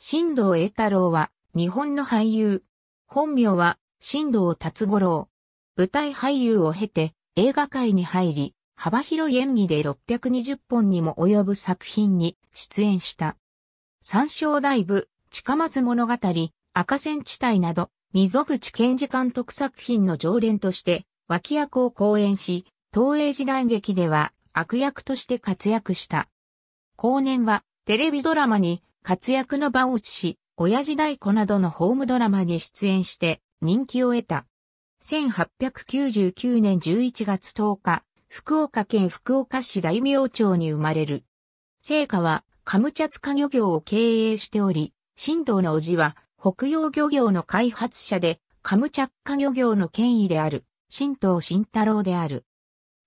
新藤栄太郎は、日本の俳優。本名は、新藤達五郎。舞台俳優を経て、映画界に入り、幅広い演技で620本にも及ぶ作品に出演した。三章大部、近松物語、赤線地帯など、溝口健二監督作品の常連として、脇役を講演し、東映時代劇では悪役として活躍した。後年は、テレビドラマに、活躍の場を移し、親父大子などのホームドラマに出演して人気を得た。1899年11月10日、福岡県福岡市大名町に生まれる。聖火はカムチャツカ漁業を経営しており、新道の叔父は北洋漁業の開発者で、カムチャッカ漁業の権威である、新道慎太郎である。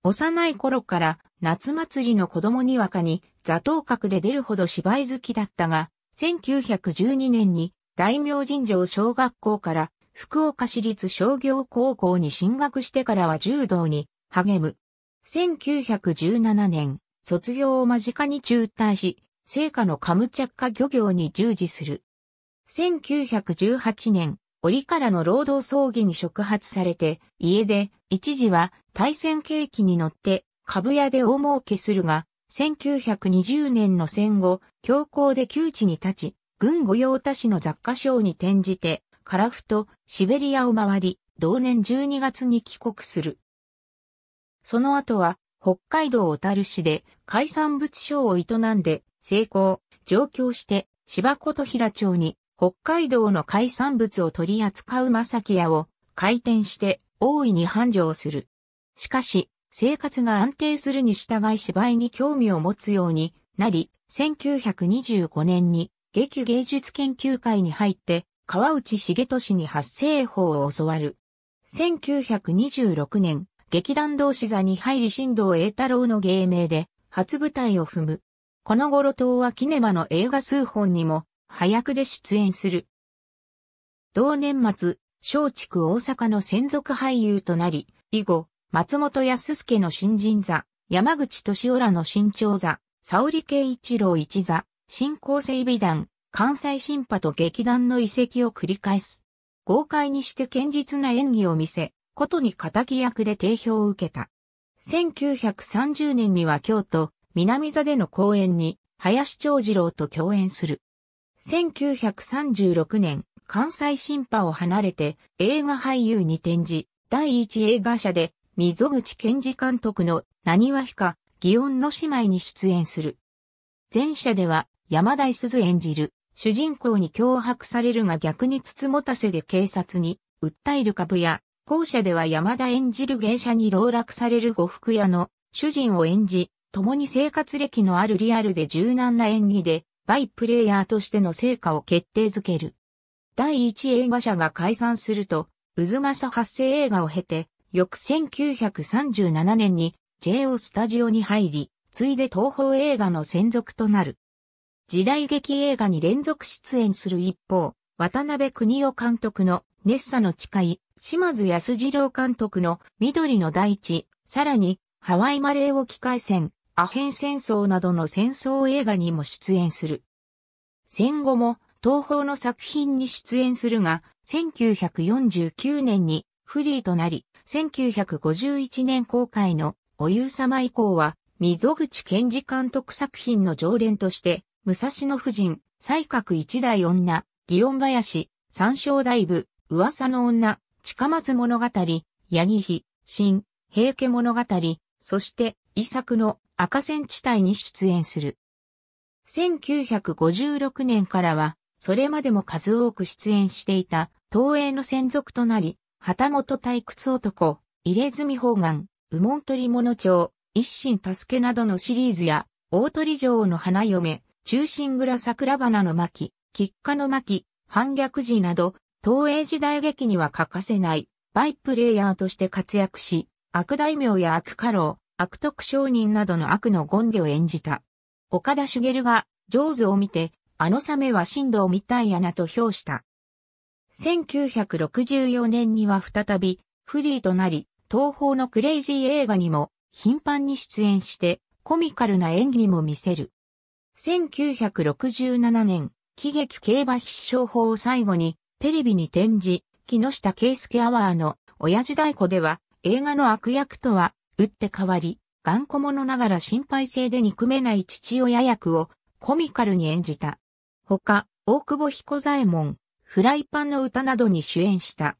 幼い頃から夏祭りの子供にわかに座頭角で出るほど芝居好きだったが、1912年に大名神城小学校から福岡市立商業高校に進学してからは柔道に励む。1917年、卒業を間近に中退し、聖火のカムチャッカ漁業に従事する。1918年、折からの労働葬儀に触発されて、家で一時は対戦契機に乗って株屋で大儲けするが、1920年の戦後、強行で窮地に立ち、軍御用達の雑貨商に転じて、カラフト、シベリアを回り、同年12月に帰国する。その後は、北海道小樽市で海産物商を営んで、成功、上京して、芝琴平町に北海道の海産物を取り扱う正木屋を開店して大いに繁盛する。しかし、生活が安定するに従い芝居に興味を持つようになり、1925年に劇芸術研究会に入って、川内茂俊に発声法を教わる。1926年、劇団同志座に入り新藤栄太郎の芸名で、初舞台を踏む。この頃東はキネマの映画数本にも、早くで出演する。同年末、松竹大阪の専属俳優となり、以後、松本康介の新人座、山口敏夫らの新長座、沙織慶一郎一座、新興整備団、関西新派と劇団の遺跡を繰り返す。豪快にして堅実な演技を見せ、ことに敵役で定評を受けた。1930年には京都、南座での公演に、林長次郎と共演する。1936年、関西新派を離れて映画俳優に転じ、第一映画社で溝口健二監督の何はひか、祇園の姉妹に出演する。前者では山田鈴演じる主人公に脅迫されるが逆に包もたせで警察に訴える株や、後者では山田演じる芸者に牢絡される呉服屋の主人を演じ、共に生活歴のあるリアルで柔軟な演技で、バイプレイヤーとしての成果を決定づける。第一映画社が解散すると、渦政発生映画を経て、翌1937年に JO スタジオに入り、ついで東方映画の専属となる。時代劇映画に連続出演する一方、渡辺邦夫監督のネッサの誓い、島津康二郎監督の緑の大地、さらにハワイマレー沖海戦、アヘン戦争などの戦争映画にも出演する。戦後も東方の作品に出演するが、1949年にフリーとなり、1951年公開のおゆうさま以降は、溝口健二監督作品の常連として、武蔵野夫人、西閣一代女、祇園林、三章大部、噂の女、近松物語、八木比、新、平家物語、そして、遺作の赤線地帯に出演する。1956年からは、それまでも数多く出演していた、東映の専属となり、旗本退屈男、入れ墨方眼、右門取物帳、一心助けなどのシリーズや、大鳥城の花嫁、中心蔵桜花の巻、菊花の巻、反逆時など、東映時代劇には欠かせない、バイプレイヤーとして活躍し、悪大名や悪家老、悪徳商人などの悪の権デを演じた。岡田茂が、上手を見て、あのサメは神道みたいやなと評した。1964年には再びフリーとなり、東方のクレイジー映画にも頻繁に出演してコミカルな演技も見せる。1967年、喜劇競馬必勝法を最後にテレビに展示、木下圭介アワーの親父大子では映画の悪役とは打って変わり、頑固者ながら心配性で憎めない父親役をコミカルに演じた。他、大久保彦左衛門、フライパンの歌などに主演した。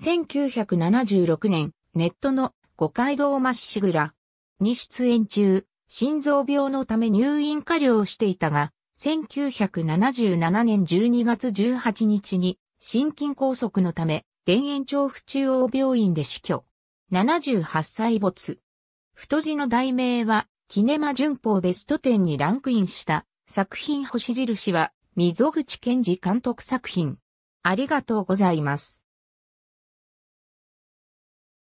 1976年、ネットの五街道まっしぐらに出演中、心臓病のため入院加療をしていたが、1977年12月18日に心筋梗塞のため、田園調布中央病院で死去。78歳没。太字の題名は、キネマ旬報ベスト10にランクインした作品星印は溝口健二監督作品。ありがとうございます。